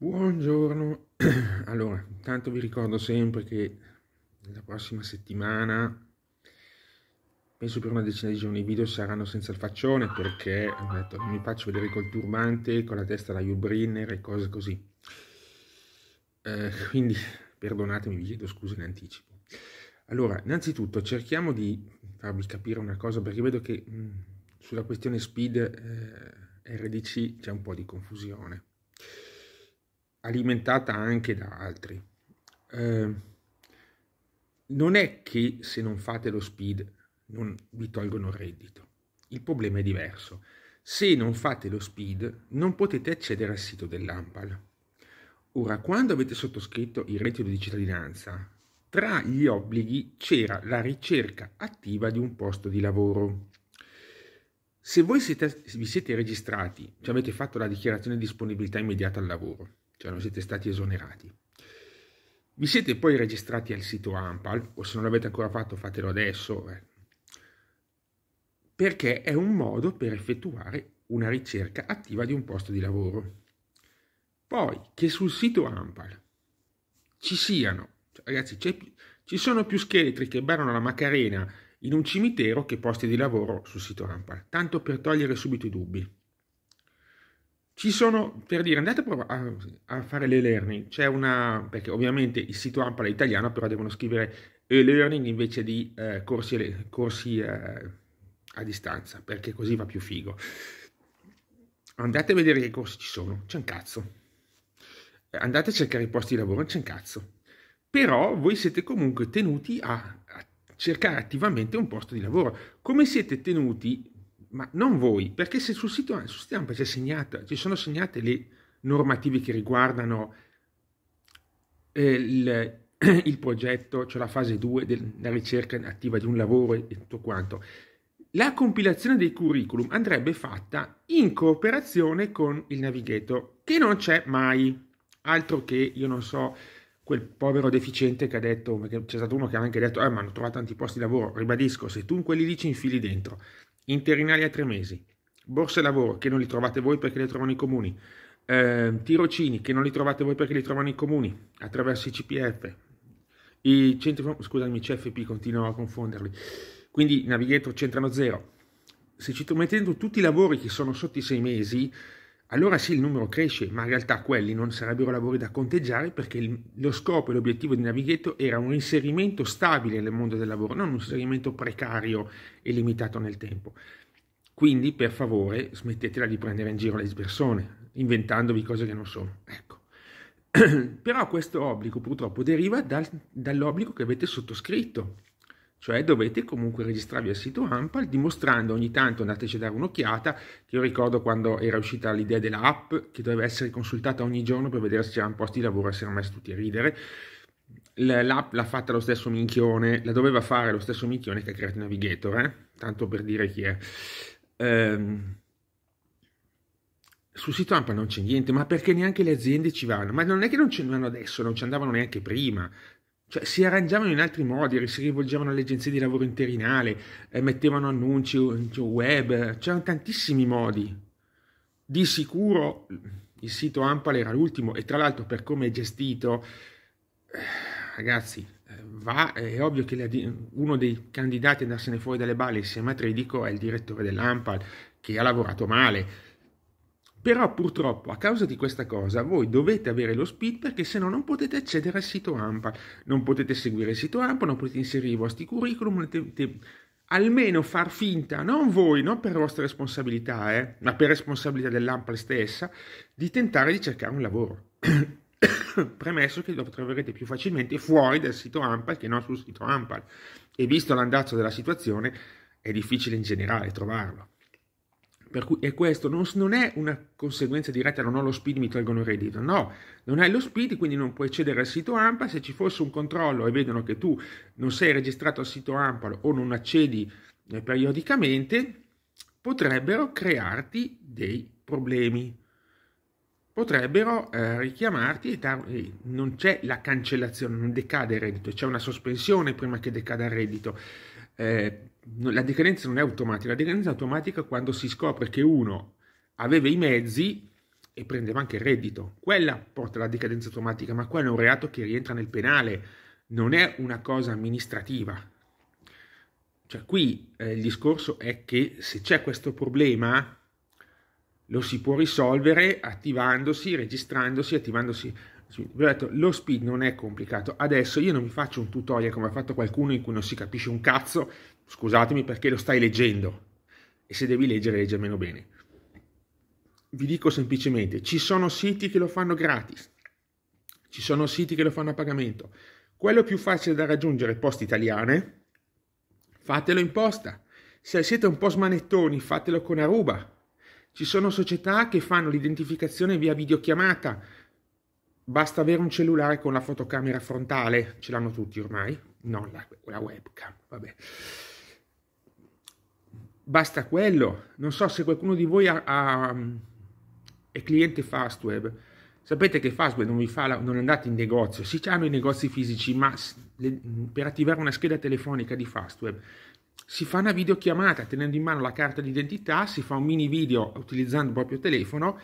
Buongiorno, allora intanto vi ricordo sempre che la prossima settimana, penso per una decina di giorni, i video saranno senza il faccione perché ho detto, non mi faccio vedere col turbante, con la testa da Brinner e cose così. Eh, quindi perdonatemi, vi chiedo scusa in anticipo. Allora, innanzitutto cerchiamo di farvi capire una cosa perché vedo che mh, mm, sulla questione speed eh, RDC c'è un po' di confusione alimentata anche da altri. Eh, non è che se non fate lo speed non vi tolgono il reddito, il problema è diverso. Se non fate lo speed non potete accedere al sito dell'AMPAL. Ora, quando avete sottoscritto il reddito di cittadinanza, tra gli obblighi c'era la ricerca attiva di un posto di lavoro. Se voi siete, vi siete registrati, cioè avete fatto la dichiarazione di disponibilità immediata al lavoro, cioè non siete stati esonerati. Vi siete poi registrati al sito AMPAL, o se non l'avete ancora fatto fatelo adesso, eh, perché è un modo per effettuare una ricerca attiva di un posto di lavoro. Poi che sul sito AMPAL ci siano, cioè, ragazzi, ci sono più scheletri che barano la Macarena in un cimitero che posti di lavoro sul sito AMPAL, tanto per togliere subito i dubbi. Ci sono, per dire, andate a, a fare l'e-learning, c'è una, perché ovviamente il sito AMPA è italiano, però devono scrivere e-learning invece di eh, corsi, corsi eh, a distanza, perché così va più figo. Andate a vedere che corsi ci sono, c'è un cazzo. Eh, andate a cercare i posti di lavoro, c'è un cazzo. Però voi siete comunque tenuti a, a cercare attivamente un posto di lavoro. Come siete tenuti ma non voi, perché se sul sito, sul sito ANPAS è segnata, ci sono segnate le normative che riguardano eh, il, il, progetto, cioè la fase 2 della ricerca attiva di un lavoro e tutto quanto. La compilazione dei curriculum andrebbe fatta in cooperazione con il Navigator, che non c'è mai, altro che io non so quel povero deficiente che ha detto, perché c'è stato uno che ha anche detto, eh, ma hanno trovato tanti posti di lavoro, ribadisco, se tu in quelli lì ci infili dentro, interinali a tre mesi, borse lavoro che non li trovate voi perché le trovano i comuni, eh, tirocini che non li trovate voi perché li trovano i comuni attraverso i CPF, i centri, scusami, CFP continuo a confonderli, quindi Navigator centrano zero. Se ci mettendo tutti i lavori che sono sotto i sei mesi, allora sì il numero cresce, ma in realtà quelli non sarebbero lavori da conteggiare perché il, lo scopo e l'obiettivo di Navighetto era un inserimento stabile nel mondo del lavoro, non un inserimento precario e limitato nel tempo. Quindi per favore smettetela di prendere in giro le persone, inventandovi cose che non sono. Ecco. Però questo obbligo purtroppo deriva dal, dall'obbligo che avete sottoscritto cioè dovete comunque registrarvi al sito Ampal dimostrando ogni tanto andateci a dare un'occhiata che io ricordo quando era uscita l'idea dell'app che doveva essere consultata ogni giorno per vedere se c'erano posti di lavoro e se erano messi tutti a ridere l'app l'ha fatta lo stesso minchione la doveva fare lo stesso minchione che ha creato il Navigator eh? tanto per dire chi è ehm, sul sito Ampal non c'è niente, ma perché neanche le aziende ci vanno? Ma non è che non ci vanno adesso, non ci andavano neanche prima. Cioè, si arrangiavano in altri modi, si rivolgevano alle agenzie di lavoro interinale, eh, mettevano annunci cioè, web, c'erano tantissimi modi. Di sicuro il sito Ampal era l'ultimo e tra l'altro per come è gestito, eh, ragazzi, eh, va, è ovvio che la, uno dei candidati a andarsene fuori dalle balle insieme a Tredico è il direttore dell'Ampal che ha lavorato male però purtroppo a causa di questa cosa voi dovete avere lo speed perché se no non potete accedere al sito AMPA, non potete seguire il sito AMPA, non potete inserire i vostri curriculum, potete almeno far finta, non voi, non per vostra responsabilità, eh, ma per responsabilità dell'AMPA stessa, di tentare di cercare un lavoro. Premesso che lo troverete più facilmente fuori dal sito AMPAL che non sul sito AMPAL e visto l'andazzo della situazione è difficile in generale trovarlo. Cui, e questo non, non, è una conseguenza diretta, non ho lo speed, mi tolgono il reddito. No, non hai lo speed, quindi non puoi accedere al sito AMPA. Se ci fosse un controllo e vedono che tu non sei registrato al sito AMPA o non accedi eh, periodicamente, potrebbero crearti dei problemi. Potrebbero eh, richiamarti e tar- eh, non c'è la cancellazione, non decade il reddito, c'è una sospensione prima che decada il reddito. Eh, la decadenza non è automatica, la decadenza è automatica quando si scopre che uno aveva i mezzi e prendeva anche il reddito. Quella porta alla decadenza automatica, ma quello è un reato che rientra nel penale, non è una cosa amministrativa. Cioè qui eh, il discorso è che se c'è questo problema lo si può risolvere attivandosi, registrandosi, attivandosi vi ho detto, lo speed non è complicato. Adesso io non mi faccio un tutorial come ha fatto qualcuno in cui non si capisce un cazzo, scusatemi perché lo stai leggendo. E se devi leggere, legge meno bene. Vi dico semplicemente, ci sono siti che lo fanno gratis, ci sono siti che lo fanno a pagamento. Quello più facile da raggiungere post Italiane, fatelo in posta. Se siete un po' smanettoni, fatelo con Aruba. Ci sono società che fanno l'identificazione via videochiamata, Basta avere un cellulare con la fotocamera frontale, ce l'hanno tutti ormai, non la, la webcam, vabbè. Basta quello. Non so se qualcuno di voi ha, ha, mm, è cliente Fastweb. Sapete che Fastweb non vi fa, la, non andate in negozio. si hanno i negozi fisici, ma le, mm, per attivare una scheda telefonica di Fastweb si fa una videochiamata tenendo in mano la carta d'identità, si fa un mini video utilizzando il proprio telefono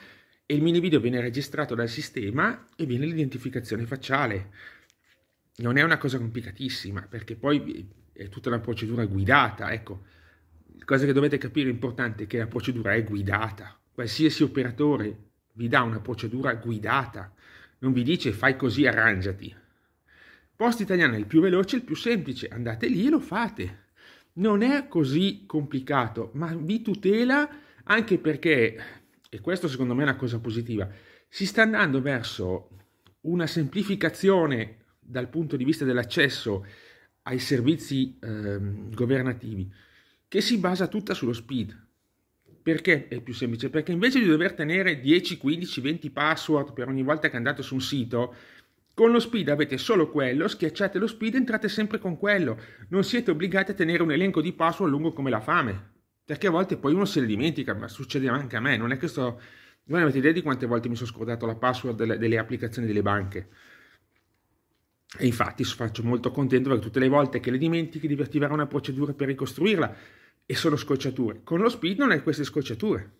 e il mini video viene registrato dal sistema e viene l'identificazione facciale. Non è una cosa complicatissima perché poi è tutta una procedura guidata, ecco. La cosa che dovete capire importante è che la procedura è guidata. Qualsiasi operatore vi dà una procedura guidata, non vi dice fai così, arrangiati. Post italiano è il più veloce, il più semplice, andate lì e lo fate. Non è così complicato, ma vi tutela anche perché e questo secondo me è una cosa positiva, si sta andando verso una semplificazione dal punto di vista dell'accesso ai servizi eh, governativi che si basa tutta sullo speed. Perché è più semplice? Perché invece di dover tenere 10, 15, 20 password per ogni volta che andate su un sito, con lo speed avete solo quello, schiacciate lo speed e entrate sempre con quello. Non siete obbligati a tenere un elenco di password lungo come la fame. Perché a volte poi uno se le dimentica, ma succede anche a me, non è che sto... Voi avete idea di quante volte mi sono scordato la password delle, delle applicazioni delle banche. E infatti faccio molto contento perché tutte le volte che le dimentichi devi attivare una procedura per ricostruirla e sono scocciature. Con lo speed non hai queste scocciature.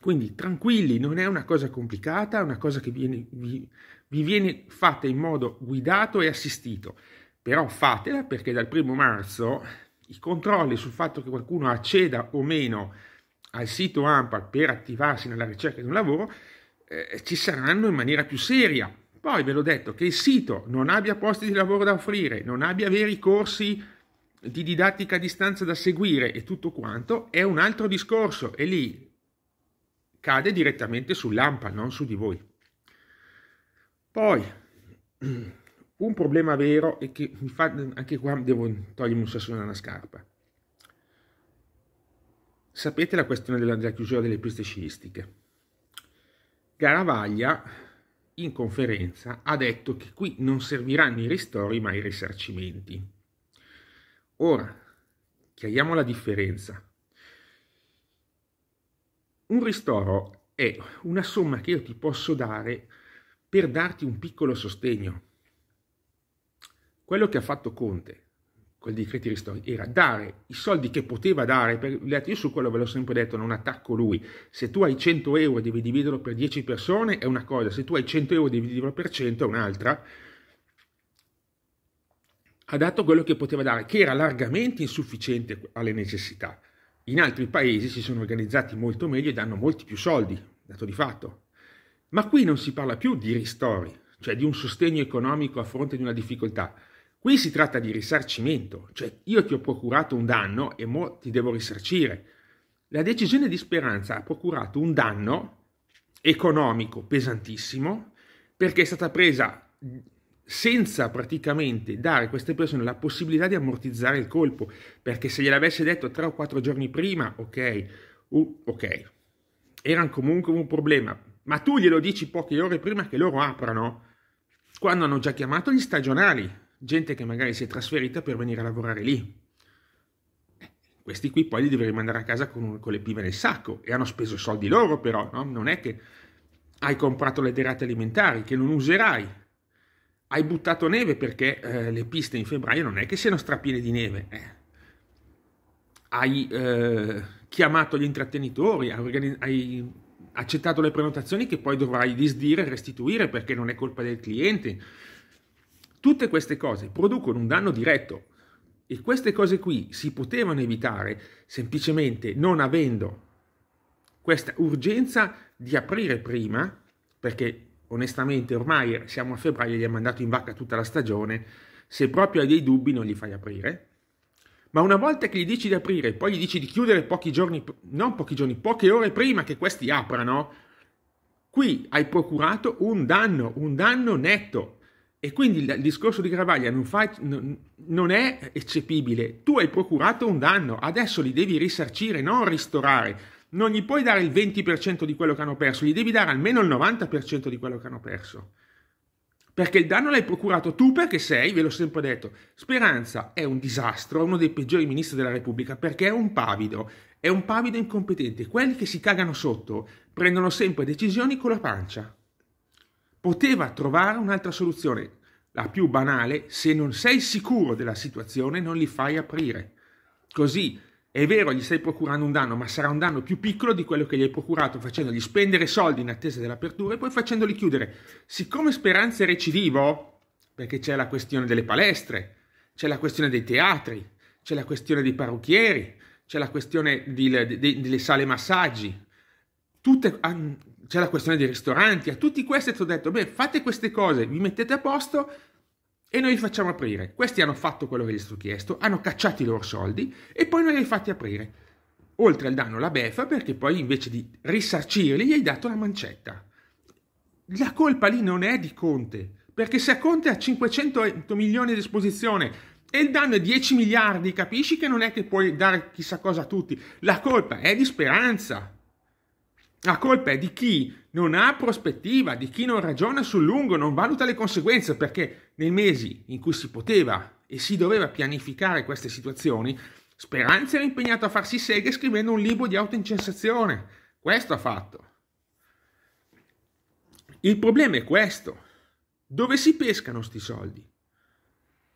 Quindi tranquilli, non è una cosa complicata, è una cosa che viene, vi, vi, viene fatta in modo guidato e assistito. Però fatela perché dal primo marzo i controlli sul fatto che qualcuno acceda o meno al sito AMPAL per attivarsi nella ricerca di un lavoro eh, ci saranno in maniera più seria. Poi ve l'ho detto che il sito non abbia posti di lavoro da offrire, non abbia veri corsi di didattica a distanza da seguire e tutto quanto è un altro discorso e lì cade direttamente sull'AMPAL, non su di voi. Poi Un problema vero e che mi fa, anche qua devo togliermi un sassone dalla scarpa. Sapete la questione della, della chiusura delle piste sciistiche. Garavaglia in conferenza ha detto che qui non serviranno i ristori ma i risarcimenti. Ora, chiariamo la differenza. Un ristoro è una somma che io ti posso dare per darti un piccolo sostegno. Quello che ha fatto Conte con i decreti ristori era dare i soldi che poteva dare, per, io su quello ve l'ho sempre detto, non attacco lui, se tu hai 100 euro e devi dividerlo per 10 persone è una cosa, se tu hai 100 euro e devi dividerlo per 100 è un'altra, ha dato quello che poteva dare, che era largamente insufficiente alle necessità. In altri paesi si sono organizzati molto meglio e danno molti più soldi, dato di fatto. Ma qui non si parla più di ristori, cioè di un sostegno economico a fronte di una difficoltà. Qui si tratta di risarcimento, cioè io ti ho procurato un danno e mo ti devo risarcire. La decisione di Speranza ha procurato un danno economico pesantissimo perché è stata presa senza praticamente dare a queste persone la possibilità di ammortizzare il colpo, perché se gliel'avesse detto tre o quattro giorni prima, ok, uh, ok, era comunque un problema, ma tu glielo dici poche ore prima che loro aprano, quando hanno già chiamato gli stagionali, gente che magari si è trasferita per venire a lavorare lì. Eh, questi qui poi li devi mandare a casa con, con, le pive nel sacco e hanno speso i soldi loro però, no? non è che hai comprato le derate alimentari che non userai, hai buttato neve perché eh, le piste in febbraio non è che siano strapiene di neve. Eh. Hai eh, chiamato gli intrattenitori, hai, hai, accettato le prenotazioni che poi dovrai disdire e restituire perché non è colpa del cliente. Tutte queste cose producono un danno diretto e queste cose qui si potevano evitare semplicemente non avendo questa urgenza di aprire prima, perché onestamente ormai siamo a febbraio, gli ha mandato in vacca tutta la stagione, se proprio hai dei dubbi non gli fai aprire. Ma una volta che gli dici di aprire, poi gli dici di chiudere pochi giorni, non pochi giorni, poche ore prima che questi aprano, qui hai procurato un danno, un danno netto, e quindi il discorso di Gravaglia non, fa, non, è eccepibile. Tu hai procurato un danno, adesso li devi risarcire, non ristorare. Non gli puoi dare il 20% di quello che hanno perso, gli devi dare almeno il 90% di quello che hanno perso. Perché il danno l'hai procurato tu perché sei, ve l'ho sempre detto, Speranza è un disastro, uno dei peggiori ministri della Repubblica perché è un pavido, è un pavido incompetente. Quelli che si cagano sotto prendono sempre decisioni con la pancia poteva trovare un'altra soluzione, la più banale, se non sei sicuro della situazione non li fai aprire. Così è vero, gli stai procurando un danno, ma sarà un danno più piccolo di quello che gli hai procurato facendogli spendere soldi in attesa dell'apertura e poi facendoli chiudere. Siccome Speranza è recidivo, perché c'è la questione delle palestre, c'è la questione dei teatri, c'è la questione dei parrucchieri, c'è la questione di, di, di, delle sale massaggi, tutte c'è la questione dei ristoranti, a tutti questi ti ho detto, beh, fate queste cose, vi mettete a posto e noi li facciamo aprire. Questi hanno fatto quello che gli è stato chiesto, hanno cacciato i loro soldi e poi non li hai fatti aprire. Oltre al danno la beffa, perché poi invece di risarcirli gli hai dato la mancetta. La colpa lì non è di Conte, perché se Conte ha 500 milioni a disposizione e il danno è 10 miliardi, capisci che non è che puoi dare chissà cosa a tutti. La colpa è di Speranza la colpa è di chi non ha prospettiva, di chi non ragiona sul lungo, non valuta le conseguenze, perché nei mesi in cui si poteva e si doveva pianificare queste situazioni, Speranza era impegnato a farsi seghe scrivendo un libro di autoincensazione. Questo ha fatto. Il problema è questo. Dove si pescano sti soldi?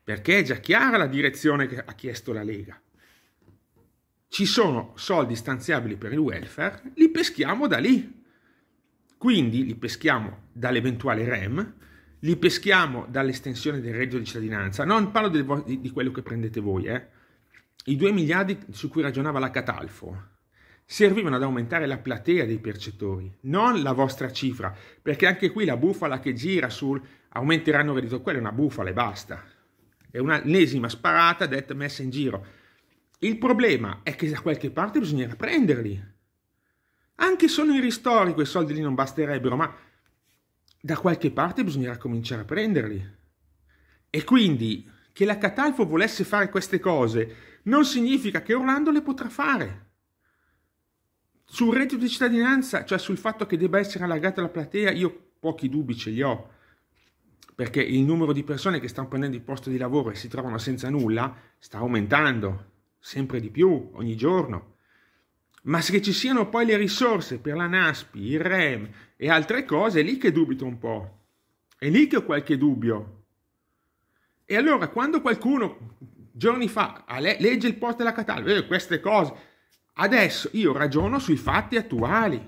Perché è già chiara la direzione che ha chiesto la Lega ci sono soldi stanziabili per il welfare, li peschiamo da lì. Quindi li peschiamo dall'eventuale REM, li peschiamo dall'estensione del reddito di cittadinanza. Non parlo di, di, di quello che prendete voi, eh. I 2 miliardi su cui ragionava la Catalfo servivano ad aumentare la platea dei percettori, non la vostra cifra, perché anche qui la bufala che gira sul aumenteranno il reddito, quella è una bufala e basta. È un'ennesima sparata detta messa in giro il problema è che da qualche parte bisognerà prenderli. Anche solo in ristori quei soldi lì non basterebbero, ma da qualche parte bisognerà cominciare a prenderli. E quindi che la Catalfo volesse fare queste cose non significa che Orlando le potrà fare. Sul reddito di cittadinanza, cioè sul fatto che debba essere allargata la platea, io pochi dubbi ce li ho, perché il numero di persone che stanno prendendo il posto di lavoro e si trovano senza nulla sta aumentando sempre di più, ogni giorno, ma se ci siano poi le risorse per la NASPI, il REM e altre cose, è lì che dubito un po', è lì che ho qualche dubbio. E allora quando qualcuno giorni fa legge il post della Catalpa, eh, queste cose, adesso io ragiono sui fatti attuali,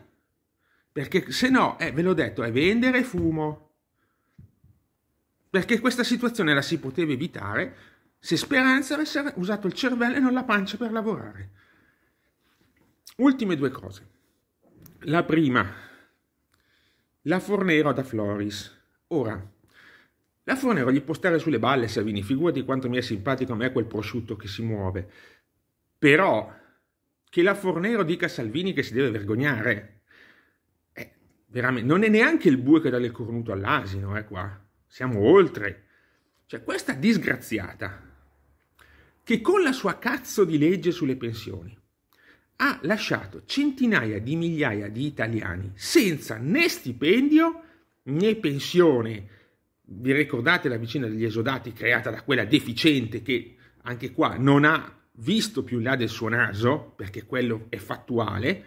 perché se no, eh, ve l'ho detto, è vendere fumo, perché questa situazione la si poteva evitare se Speranza avesse usato il cervello e non la pancia per lavorare. Ultime due cose. La prima, la Fornero da Floris. Ora, la Fornero gli può stare sulle balle, Savini, figurati quanto mi è simpatico a me quel prosciutto che si muove. Però, che la Fornero dica a Salvini che si deve vergognare, eh, veramente, non è neanche il bue che dà il cornuto all'asino, eh, qua. Siamo oltre. Cioè questa disgraziata che con la sua cazzo di legge sulle pensioni ha lasciato centinaia di migliaia di italiani senza né stipendio né pensione. Vi ricordate la vicenda degli esodati creata da quella deficiente che anche qua non ha visto più in là del suo naso, perché quello è fattuale,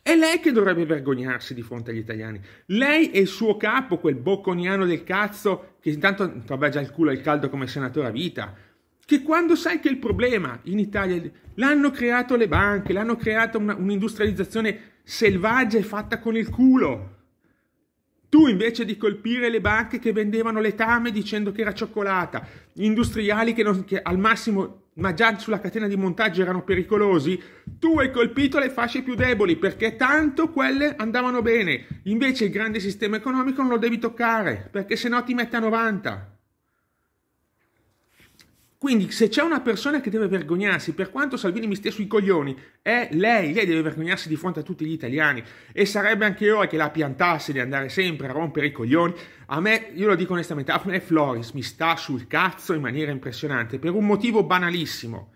è lei che dovrebbe vergognarsi di fronte agli italiani. Lei e il suo capo, quel bocconiano del cazzo, che intanto vabbè già il culo il caldo come senatore a vita, che quando sai che il problema in Italia l'hanno creato le banche, l'hanno creata un'industrializzazione selvaggia e fatta con il culo, tu invece di colpire le banche che vendevano letame dicendo che era cioccolata, industriali che, non, che al massimo, ma già sulla catena di montaggio erano pericolosi, tu hai colpito le fasce più deboli perché tanto quelle andavano bene. Invece il grande sistema economico non lo devi toccare perché sennò ti mette a 90. Quindi se c'è una persona che deve vergognarsi, per quanto Salvini mi stia sui coglioni, è lei, lei deve vergognarsi di fronte a tutti gli italiani e sarebbe anche ora che la piantasse di andare sempre a rompere i coglioni. A me, io lo dico onestamente, a me Floris mi sta sul cazzo in maniera impressionante per un motivo banalissimo.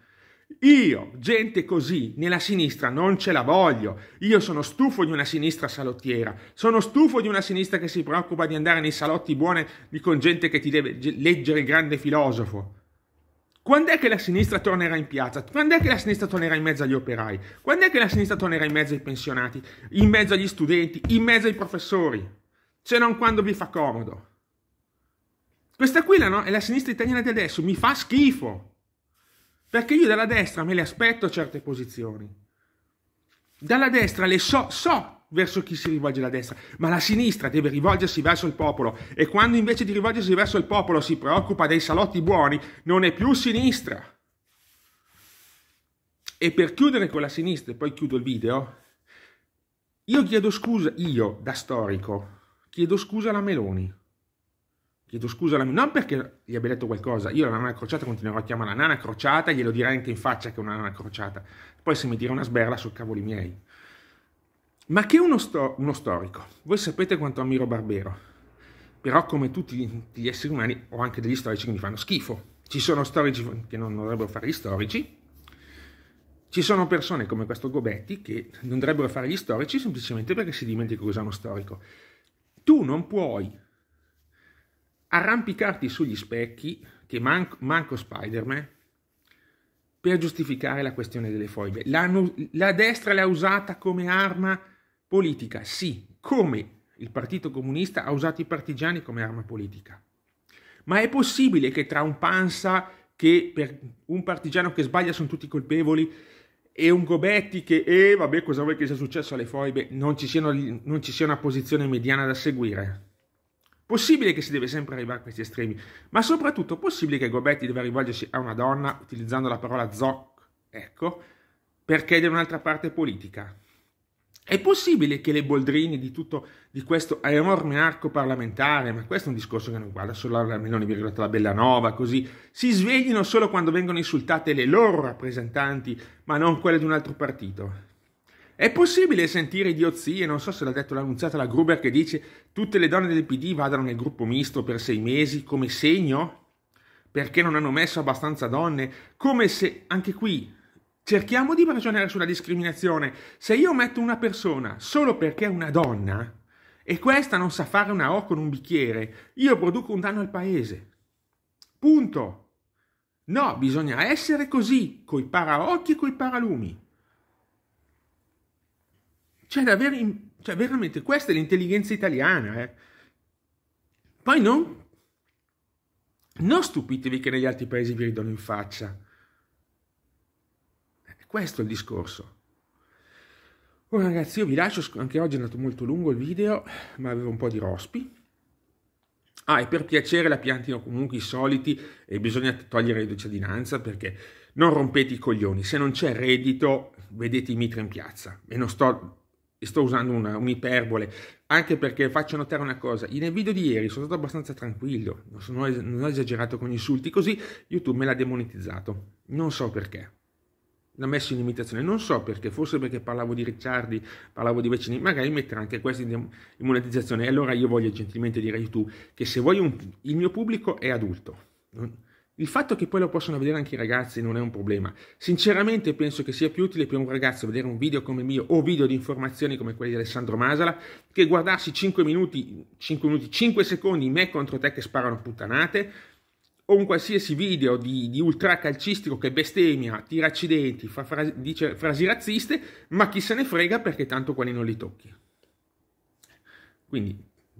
Io, gente così, nella sinistra non ce la voglio. Io sono stufo di una sinistra salottiera. Sono stufo di una sinistra che si preoccupa di andare nei salotti buoni con gente che ti deve leggere il grande filosofo. Quando è che la sinistra tornerà in piazza? Quando è che la sinistra tornerà in mezzo agli operai? Quando è che la sinistra tornerà in mezzo ai pensionati, in mezzo agli studenti, in mezzo ai professori? Se non quando vi fa comodo. Questa qui no? è la sinistra italiana di adesso, mi fa schifo. Perché io dalla destra me le aspetto certe posizioni. Dalla destra le so, so verso chi si rivolge la destra, ma la sinistra deve rivolgersi verso il popolo e quando invece di rivolgersi verso il popolo si preoccupa dei salotti buoni, non è più sinistra. E per chiudere con la sinistra, e poi chiudo il video, io chiedo scusa, io da storico, chiedo scusa alla Meloni. Chiedo scusa alla Meloni, non perché gli abbia detto qualcosa, io la nana crociata continuerò a chiamarla nana crociata, glielo direi anche in faccia che è una nana crociata. Poi se mi tira una sberla sono cavoli miei. Ma che uno, sto uno storico, voi sapete quanto ammiro Barbero, però come tutti gli esseri umani ho anche degli storici che mi fanno schifo. Ci sono storici che non dovrebbero fare gli storici, ci sono persone come questo Gobetti che non dovrebbero fare gli storici semplicemente perché si dimentica cos'è uno storico. Tu non puoi arrampicarti sugli specchi, che manco, manco Spider-Man, per giustificare la questione delle foibe. La, la destra l'ha usata come arma Politica, sì, come il Partito Comunista ha usato i partigiani come arma politica. Ma è possibile che tra un Pansa che per un partigiano che sbaglia sono tutti colpevoli e un Gobetti che, e eh, vabbè, cosa vuoi che sia successo alle foibe, non ci, siano, non ci sia una posizione mediana da seguire? Possibile che si deve sempre arrivare a questi estremi, ma soprattutto possibile che Gobetti deve rivolgersi a una donna utilizzando la parola zoc, ecco, perché di un'altra parte politica. È possibile che le boldrini di tutto di questo enorme arco parlamentare, ma questo è un discorso che non guarda solo la Meloni, la Bellanova, così, si sveglino solo quando vengono insultate le loro rappresentanti, ma non quelle di un altro partito? È possibile sentire idiozie, non so se l'ha detto l'annunziata la Gruber che dice tutte le donne del PD vadano nel gruppo misto per sei mesi come segno? Perché non hanno messo abbastanza donne? Come se, anche qui, Cerchiamo di ragionare sulla discriminazione. Se io metto una persona solo perché è una donna e questa non sa fare una O con un bicchiere, io produco un danno al paese. Punto. No, bisogna essere così, coi paraocchi e coi paralumi. Cioè, davvero, cioè, veramente, questa è l'intelligenza italiana. Eh. Poi non, non stupitevi che negli altri paesi vi ridono in faccia. Questo è il discorso. Ora ragazzi io vi lascio, anche oggi è andato molto lungo il video, ma avevo un po' di rospi. Ah, e per piacere la piantino comunque i soliti e bisogna togliere reddito cittadinanza perché non rompete i coglioni. Se non c'è reddito, vedete i mitra in piazza. E non sto, sto usando una, un'iperbole, anche perché faccio notare una cosa. Nel video di ieri sono stato abbastanza tranquillo, non, sono, non ho esagerato con insulti, così YouTube me l'ha demonetizzato. Non so perché l'ha messo in imitazione, non so perché, forse perché parlavo di Ricciardi, parlavo di Vecini, magari metterà anche questi in monetizzazione. E allora io voglio gentilmente dire a YouTube che se vuoi un, il mio pubblico è adulto. Il fatto che poi lo possano vedere anche i ragazzi non è un problema. Sinceramente penso che sia più utile per un ragazzo vedere un video come il mio o video di informazioni come quelli di Alessandro Masala che guardarsi 5 minuti, 5 minuti, 5 secondi me contro te che sparano puttanate o un qualsiasi video di, di calcistico che bestemmia, tira accidenti, fa frasi, dice frasi razziste, ma chi se ne frega perché tanto quelli non li tocchi. Quindi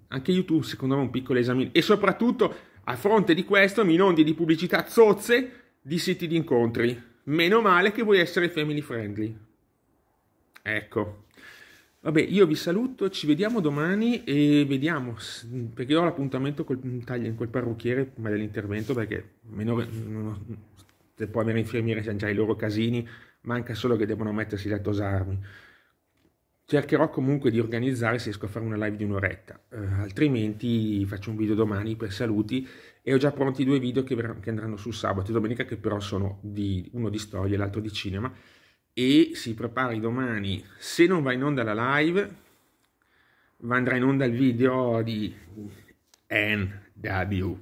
anche YouTube secondo me un piccolo esame e soprattutto a fronte di questo mi inondi di pubblicità zozze di siti di incontri. Meno male che vuoi essere family friendly. Ecco. Vabbè, io vi saluto, ci vediamo domani e vediamo, perché ho l'appuntamento col, quel mm, parrucchiere prima dell'intervento, perché meno, se può avere infermiere hanno già i loro casini, manca solo che devono mettersi a tosarmi. Cercherò comunque di organizzare se riesco a fare una live di un'oretta, eh, altrimenti faccio un video domani per saluti e ho già pronti due video che, che andranno sul sabato e domenica che però sono di, uno di storia e l'altro di cinema e si prepari domani, se non va in onda la live, andrà in onda il video di NW.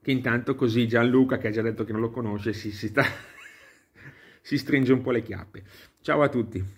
Che intanto così Gianluca, che ha già detto che non lo conosce, si, si, sta, si stringe un po' le chiappe. Ciao a tutti.